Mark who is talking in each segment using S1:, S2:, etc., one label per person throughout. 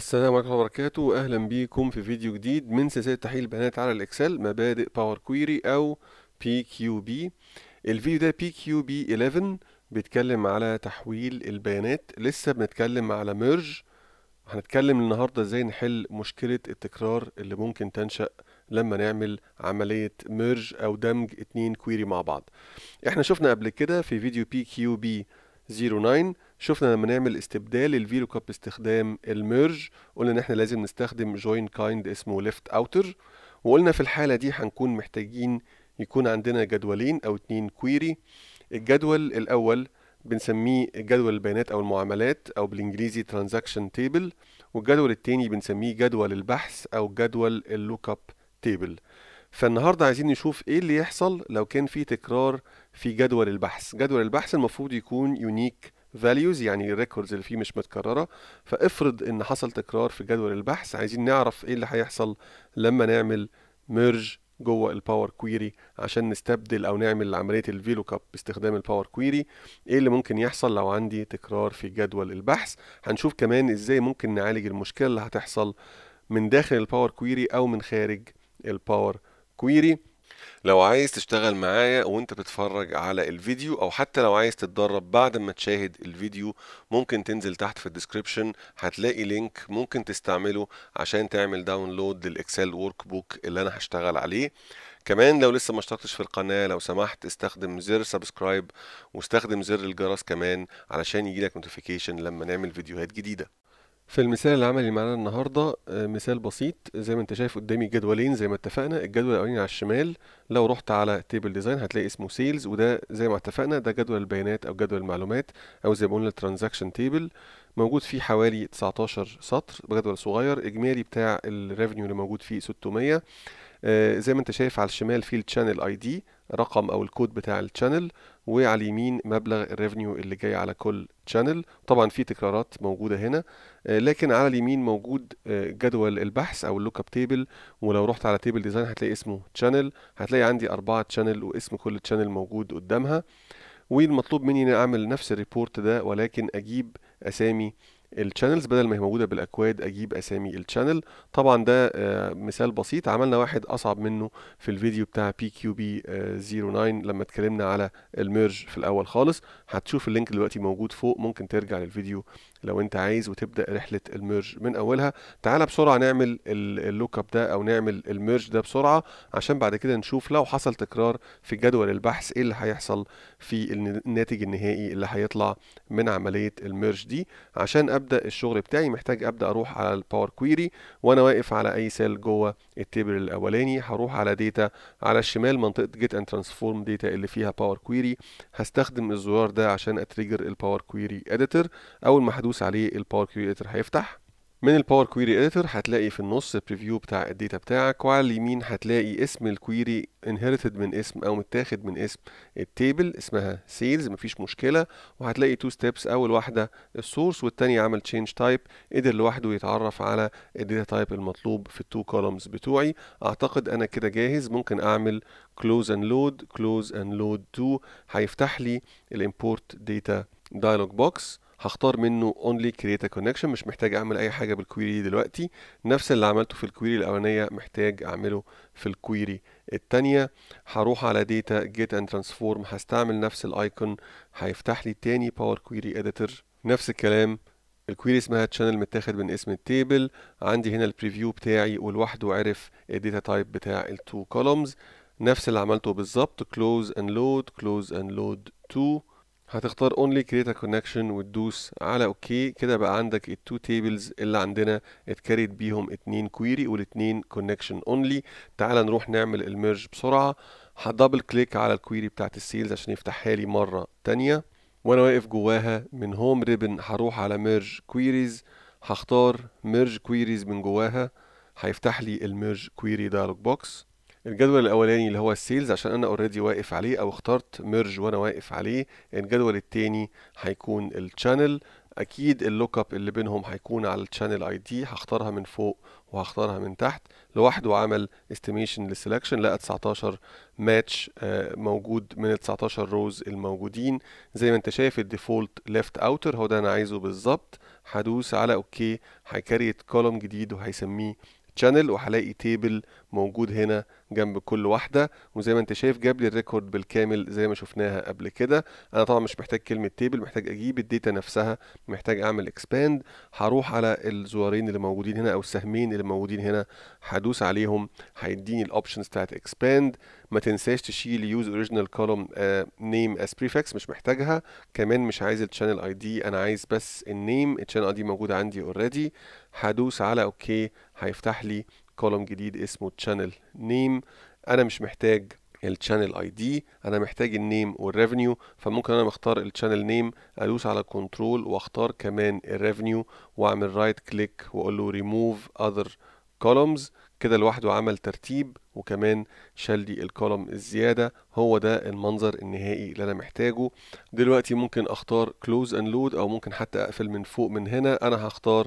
S1: السلام عليكم ورحمة الله وبركاته أهلا بيكم في فيديو جديد من سلسلة تحليل البيانات على الإكسل مبادئ باور كويري أو بي كيو بي الفيديو ده بي كيو بي 11 بيتكلم على تحويل البيانات لسه بنتكلم على ميرج هنتكلم النهاردة ازاي نحل مشكلة التكرار اللي ممكن تنشأ لما نعمل عملية ميرج أو دمج اتنين كويري مع بعض احنا شفنا قبل كده في فيديو بي كيو بي 09 شفنا لما نعمل استبدال الفي لوك اب باستخدام الميرج قلنا ان احنا لازم نستخدم جوين كايند اسمه ليفت اوتر وقلنا في الحاله دي هنكون محتاجين يكون عندنا جدولين او اتنين كويري الجدول الاول بنسميه جدول البيانات او المعاملات او بالانجليزي ترانزاكشن تيبل والجدول التاني بنسميه جدول البحث او جدول اللوك اب تيبل فالنهارده عايزين نشوف ايه اللي يحصل لو كان في تكرار في جدول البحث جدول البحث المفروض يكون يونيك values يعني الريكوردز اللي فيه مش متكرره فافرض ان حصل تكرار في جدول البحث عايزين نعرف ايه اللي هيحصل لما نعمل ميرج جوه الباور كويري عشان نستبدل او نعمل عمليه الفيلوك اب باستخدام الباور كويري ايه اللي ممكن يحصل لو عندي تكرار في جدول البحث هنشوف كمان ازاي ممكن نعالج المشكله اللي هتحصل من داخل الباور كويري او من خارج الباور كويري لو عايز تشتغل معايا وانت بتتفرج على الفيديو او حتى لو عايز تتدرب بعد ما تشاهد الفيديو ممكن تنزل تحت في الديسكريبشن هتلاقي لينك ممكن تستعمله عشان تعمل داونلود للاكسل ورك بوك اللي انا هشتغل عليه كمان لو لسه ما اشتركتش في القناة لو سمحت استخدم زر سبسكرايب واستخدم زر الجرس كمان علشان يجيلك نوتيفيكيشن لما نعمل فيديوهات جديدة في المثال العملي معانا النهاردة آه، مثال بسيط زي ما انت شايف قدامي جدولين زي ما اتفقنا الجدول الاولاني على الشمال لو رحت على تيبل ديزاين هتلاقي اسمه سيلز وده زي ما اتفقنا ده جدول البيانات او جدول المعلومات او زي ما قلنا ترانزاكشن تيبل موجود فيه حوالي 19 سطر بجدول صغير اجمالي بتاع الريفنيو اللي موجود فيه 600 آه، زي ما انت شايف على الشمال في الشانل اي دي رقم او الكود بتاع الشانل وعلى اليمين مبلغ الريفنيو اللي جاي على كل شانل طبعا في تكرارات موجوده هنا آه، لكن على اليمين موجود آه، جدول البحث او اللوك اب تيبل ولو رحت على تيبل ديزاين هتلاقي اسمه شانل هتلاقي عندي اربعه شانل واسم كل شانل موجود قدامها والمطلوب مني ان اعمل نفس الريبورت ده ولكن اجيب اسامي الشانلز بدل ما هي موجوده بالاكواد اجيب اسامي الشانل طبعا ده آه، مثال بسيط عملنا واحد اصعب منه في الفيديو بتاع بي كيو بي 09 لما اتكلمنا على الميرج في الاول خالص هتشوف اللينك دلوقتي موجود فوق ممكن ترجع للفيديو لو انت عايز وتبدا رحله الميرج من اولها تعالى بسرعه نعمل اللوك اب ده او نعمل الميرج ده بسرعه عشان بعد كده نشوف لو حصل تكرار في جدول البحث ايه اللي هيحصل في الناتج النهائي اللي هيطلع من عمليه الميرج دي عشان ابدا الشغل بتاعي محتاج ابدا اروح على الباور كويري وانا واقف على اي سيل جوه التيبل الاولاني هروح على داتا على الشمال منطقه جيت اند ترانسفورم داتا اللي فيها باور كويري هستخدم الزرار ده عشان اتريجر الباور كويري اديتور اول ما هتدوس عليه الباور كويري اديتور هيفتح من الباور كويري اديتور هتلاقي في النص بريفيو بتاع الداتا بتاعك وعلى اليمين هتلاقي اسم الكويري انهرتد من اسم او متاخد من اسم التيبل اسمها سيلز مفيش مشكله وهتلاقي تو ستيبس اول واحده السورس والثانيه عمل تشينج تايب قدر لوحده يتعرف على الداتا تايب المطلوب في التو كولومز بتوعي اعتقد انا كده جاهز ممكن اعمل كلوز اند لود كلوز اند لود تو هيفتح لي الامبورت داتا دايلوج بوكس هختار منه only create a connection مش محتاج اعمل اي حاجه بالكويري دي دلوقتي نفس اللي عملته في الكويري الاولانيه محتاج اعمله في الكويري التانية هروح على data جيت اند ترانسفورم هستعمل نفس الايكون هيفتح لي تاني باور كويري اديتور نفس الكلام الكويري اسمها channel متاخد من اسم التيبل عندي هنا البريفيو بتاعي ولوحده عرف الداتا تايب بتاع التو كولومز نفس اللي عملته بالظبط close and load close and load 2 هتختار only create a connection وتدوس على اوكي كده بقى عندك التو تيبلز اللي عندنا اتكريت بيهم اتنين كويري والاتنين كونكشن اونلي تعال نروح نعمل الميرج بسرعه هدبل كليك على الكويري بتاعت السيلز عشان يفتحها لي مره تانية وانا واقف جواها من هوم ريبن هروح على ميرج كويريز هختار ميرج كويريز من جواها هيفتح لي الميرج كويري دايلوج بوكس الجدول الاولاني اللي هو السيلز عشان انا اوريدي واقف عليه او اخترت ميرج وانا واقف عليه الجدول الثاني هيكون الشانل اكيد اللوك اب اللي بينهم هيكون على الشانل اي دي هختارها من فوق وهختارها من تحت لوحده عمل استيميشن للسلكشن لقى 19 ماتش آه، موجود من ال 19 روز الموجودين زي ما انت شايف الديفولت ليفت اوتر هو ده انا عايزه بالظبط هدوس على اوكي هيكريت كولوم جديد وهيسميه شانل وهلاقي تيبل موجود هنا جنب كل واحده وزي ما انت شايف جاب لي الريكورد بالكامل زي ما شفناها قبل كده انا طبعا مش محتاج كلمه تيبل محتاج اجيب الديتا نفسها محتاج اعمل اكسباند هروح على الزوارين اللي موجودين هنا او السهمين اللي موجودين هنا هدوس عليهم هيديني الاوبشنز بتاعت اكسباند ما تنساش تشيل يوز اوريجينال كولوم نيم از بريفكس مش محتاجها كمان مش عايز التشانل اي دي انا عايز بس النيم التشانل اي دي موجوده عندي اوريدي هدوس على اوكي okay. هيفتح لي كولوم جديد اسمه تشانل نيم انا مش محتاج التشانل اي دي انا محتاج النيم والريفنيو فممكن انا اختار التشانل نيم ادوس على كنترول واختار كمان الريفنيو واعمل رايت كليك واقول له ريموف اذر كولومز كده لوحده عمل ترتيب وكمان شال لي الكولوم الزياده هو ده المنظر النهائي اللي انا محتاجه دلوقتي ممكن اختار كلوز اند لود او ممكن حتى اقفل من فوق من هنا انا هختار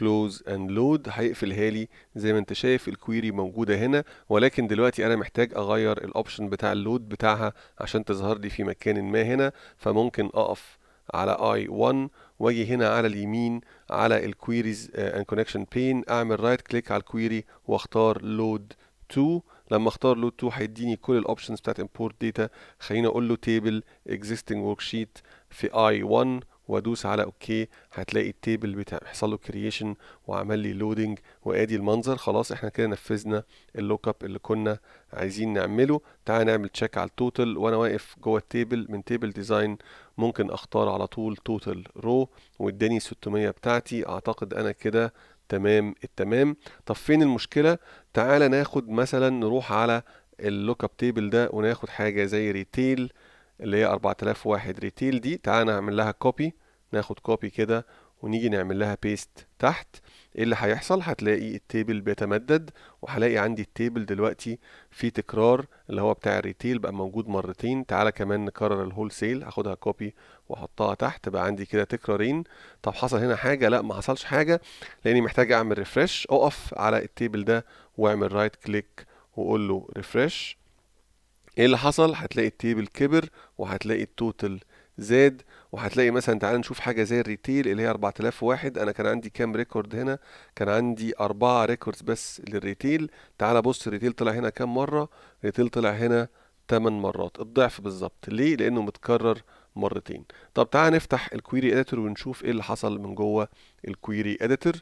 S1: close and load هيقفلها لي زي ما انت شايف الكويري موجوده هنا ولكن دلوقتي انا محتاج اغير الاوبشن بتاع اللود بتاعها عشان تظهر لي في مكان ما هنا فممكن اقف على i 1 واجي هنا على اليمين على الكويريز اند كونكشن بين اعمل رايت right كليك على الكويري واختار لود 2 لما اختار لود 2 هيديني كل الاوبشنز بتاعت import data خليني اقول له table existing worksheet في i1 وادوس على اوكي هتلاقي التيبل بتاع بيحصل له كرييشن وعمل لي لودنج وادي المنظر خلاص احنا كده نفذنا اللوك اب اللي كنا عايزين نعمله تعال نعمل تشيك على التوتال وانا واقف جوه التيبل من تيبل ديزاين ممكن اختار على طول توتال رو واداني 600 بتاعتي اعتقد انا كده تمام التمام طب فين المشكله تعال ناخد مثلا نروح على اللوك اب تيبل ده وناخد حاجه زي ريتيل اللي هي 4001 ريتيل دي تعالى نعمل لها كوبي ناخد كوبي كده ونيجي نعمل لها بيست تحت ايه اللي هيحصل هتلاقي التيبل بيتمدد وهلاقي عندي التيبل دلوقتي في تكرار اللي هو بتاع الريتيل بقى موجود مرتين تعالى كمان نكرر الهول سيل هاخدها كوبي واحطها تحت بقى عندي كده تكرارين طب حصل هنا حاجه لا ما حصلش حاجه لاني محتاج اعمل ريفرش اقف على التيبل ده واعمل رايت كليك واقول له ريفرش ايه اللي حصل هتلاقي التيبل كبر وهتلاقي التوتال زاد وهتلاقي مثلا تعال نشوف حاجه زي الريتيل اللي هي 4000 واحد انا كان عندي كام ريكورد هنا كان عندي أربعة ريكوردز بس للريتيل تعال بص الريتيل طلع هنا كام مره الريتيل طلع هنا 8 مرات الضعف بالظبط ليه لانه متكرر مرتين طب تعال نفتح الكويري اديتور ونشوف ايه اللي حصل من جوه الكويري اديتور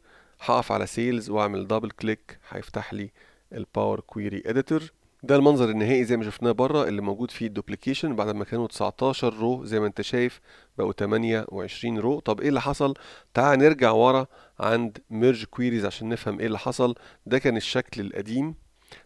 S1: هقف على سيلز واعمل دبل كليك هيفتح لي الباور كويري اديتور ده المنظر النهائي زي ما شفناه بره اللي موجود فيه الدوبليكيشن بعد ما كانوا 19 رو زي ما انت شايف بقوا 28 رو طب ايه اللي حصل تعال نرجع ورا عند ميرج كويريز عشان نفهم ايه اللي حصل ده كان الشكل القديم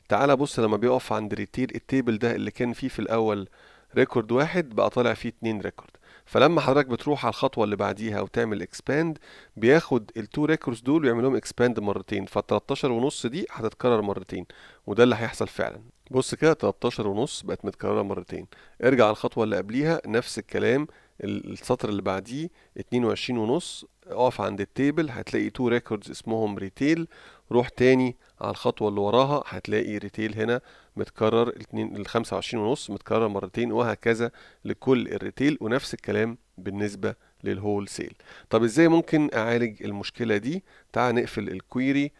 S1: تعال بص لما بيقف عند ريتيل التيبل ده اللي كان فيه في الاول ريكورد واحد بقى طالع فيه اتنين ريكورد فلما حضرتك بتروح على الخطوه اللي بعديها وتعمل اكسباند بياخد التو ريكوردز دول ويعملهم اكسباند مرتين فال13 ونص دي هتتكرر مرتين وده اللي هيحصل فعلا بص كده 13 ونص بقت متكررة مرتين ارجع على الخطوة اللي قبليها نفس الكلام السطر اللي بعديه 22 ونص اقف عند التيبل هتلاقي تو ريكوردز اسمهم ريتيل روح تاني على الخطوة اللي وراها هتلاقي ريتيل هنا متكرر اتنين ال 25 ونص متكرر مرتين وهكذا لكل الريتيل ونفس الكلام بالنسبة للهول سيل طب ازاي ممكن اعالج المشكلة دي تعال نقفل الكويري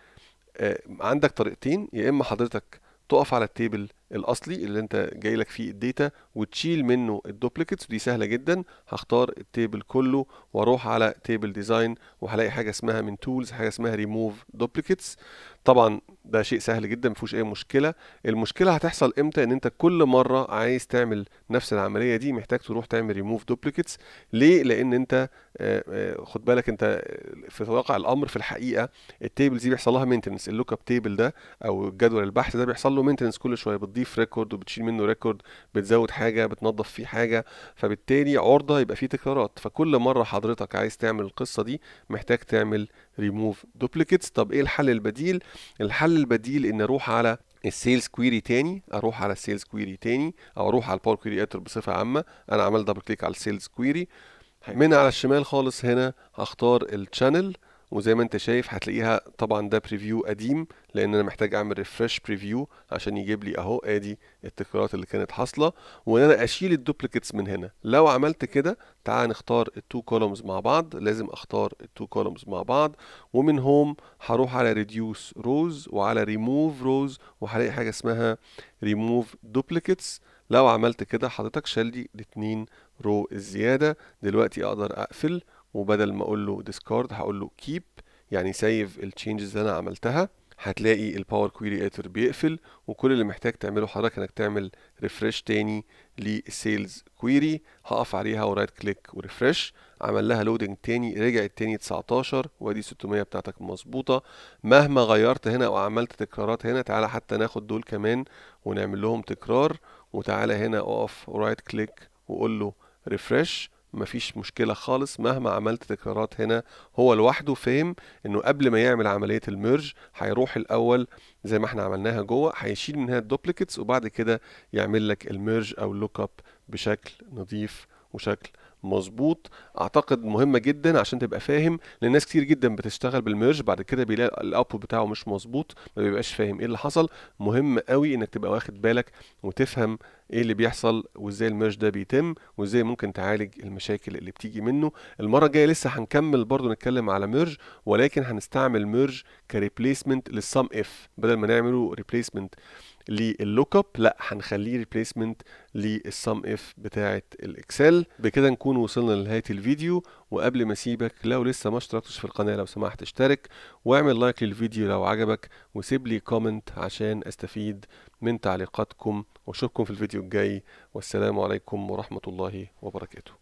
S1: آه، عندك طريقتين يا اما حضرتك تقف على التيبل الاصلي اللي انت جاي لك فيه الداتا وتشيل منه الدوبليكيتس ودي سهله جدا هختار التيبل كله واروح على تيبل ديزاين وهلاقي حاجه اسمها من تولز حاجه اسمها ريموف دوبليكيتس طبعا ده شيء سهل جدا ما اي مشكله المشكله هتحصل امتى ان انت كل مره عايز تعمل نفس العمليه دي محتاج تروح تعمل ريموف دوبليكيتس ليه لان انت آه، آه، خد بالك انت آه، في واقع الامر في الحقيقه التيبلز دي بيحصل لها مينتنس اللوك اب تيبل ده او الجدول البحث ده بيحصل له مينتنس كل شويه بتضيف بتضيف ريكورد وبتشيل منه ريكورد بتزود حاجه بتنظف فيه حاجه فبالتالي عرضه يبقى فيه تكرارات فكل مره حضرتك عايز تعمل القصه دي محتاج تعمل ريموف دوبليكيتس طب ايه الحل البديل الحل البديل ان اروح على السيلز كويري تاني اروح على السيلز كويري تاني او اروح على الباور كرييتور بصفه عامه انا عملت دبل كليك على السيلز كويري من على الشمال خالص هنا هختار الشانل وزي ما انت شايف هتلاقيها طبعا ده بريفيو قديم لان انا محتاج اعمل ريفرش بريفيو عشان يجيب لي اهو ادي التكرارات اللي كانت حاصله وان انا اشيل الدوبليكيتس من هنا لو عملت كده تعال نختار التو كولومز مع بعض لازم اختار التو كولومز مع بعض ومن هوم هروح على ريديوس روز وعلى ريموف روز وهلاقي حاجه اسمها ريموف دوبليكيتس لو عملت كده حضرتك شال لي الاثنين رو الزياده دلوقتي اقدر اقفل وبدل ما اقول له ديسكارد هقول له كيب يعني سيف التشينجز اللي انا عملتها هتلاقي الباور كويري اديتور بيقفل وكل اللي محتاج تعمله حضرتك انك تعمل ريفرش تاني للسيلز كويري هقف عليها ورايت كليك وريفرش عمل لها لودنج تاني رجعت تاني 19 وادي 600 بتاعتك مظبوطه مهما غيرت هنا او عملت تكرارات هنا تعالى حتى ناخد دول كمان ونعمل لهم تكرار وتعالى هنا اقف رايت كليك وقول له ريفرش مفيش مشكلة خالص مهما عملت تكرارات هنا هو لوحده فهم انه قبل ما يعمل عملية الميرج هيروح الاول زي ما احنا عملناها جوه هيشيل من هنا الدوبليكتس وبعد كده يعمل لك الميرج او اللوك اب بشكل نظيف وشكل مظبوط اعتقد مهمه جدا عشان تبقى فاهم لان ناس كتير جدا بتشتغل بالميرج بعد كده بيلاقي الاوتبوت بتاعه مش مظبوط ما بيبقاش فاهم ايه اللي حصل مهم قوي انك تبقى واخد بالك وتفهم ايه اللي بيحصل وازاي الميرج ده بيتم وازاي ممكن تعالج المشاكل اللي بتيجي منه المره الجايه لسه هنكمل برضو نتكلم على ميرج ولكن هنستعمل ميرج كريبليسمنت للسم اف بدل ما نعمله ريبليسمنت للوك اب لا هنخليه ريبليسمنت للسم اف بتاعه الاكسل بكده نكون وصلنا لنهايه الفيديو وقبل ما اسيبك لو لسه ما اشتركتش في القناه لو سمحت اشترك واعمل لايك للفيديو لو عجبك وسيب لي كومنت عشان استفيد من تعليقاتكم واشوفكم في الفيديو الجاي والسلام عليكم ورحمة الله وبركاته